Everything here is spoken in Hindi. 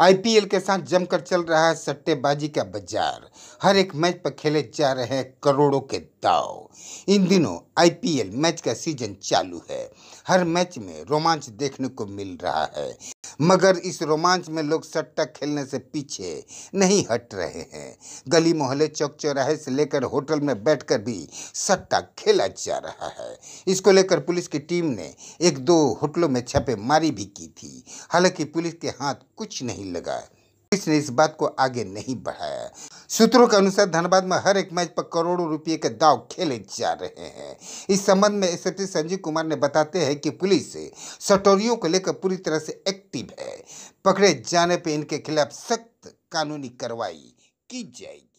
आईपीएल के साथ जमकर चल रहा है सट्टेबाजी का बाजार हर एक मैच पर खेले जा रहे हैं करोड़ों के दाव इन दिनों आईपीएल मैच का सीजन चालू है हर मैच में रोमांच देखने को मिल रहा है मगर इस रोमांच में लोग सट्टा खेलने से पीछे नहीं हट रहे हैं गली मोहल्ले चौक चौराहे से लेकर होटल में बैठकर भी सट्टा खेला जा रहा है इसको लेकर पुलिस की टीम ने एक दो होटलों में छापेमारी भी की थी हालांकि पुलिस के हाथ कुछ नहीं लगा पुलिस ने इस बात को आगे नहीं बढ़ाया सूत्रों के अनुसार धनबाद में हर एक मैच पर करोड़ों रुपये के दाव खेले जा रहे हैं इस संबंध में एसएसपी संजीव कुमार ने बताते हैं कि पुलिस सटोरियों को लेकर पूरी तरह से एक्टिव है पकड़े जाने पर इनके खिलाफ सख्त कानूनी कार्रवाई की जाएगी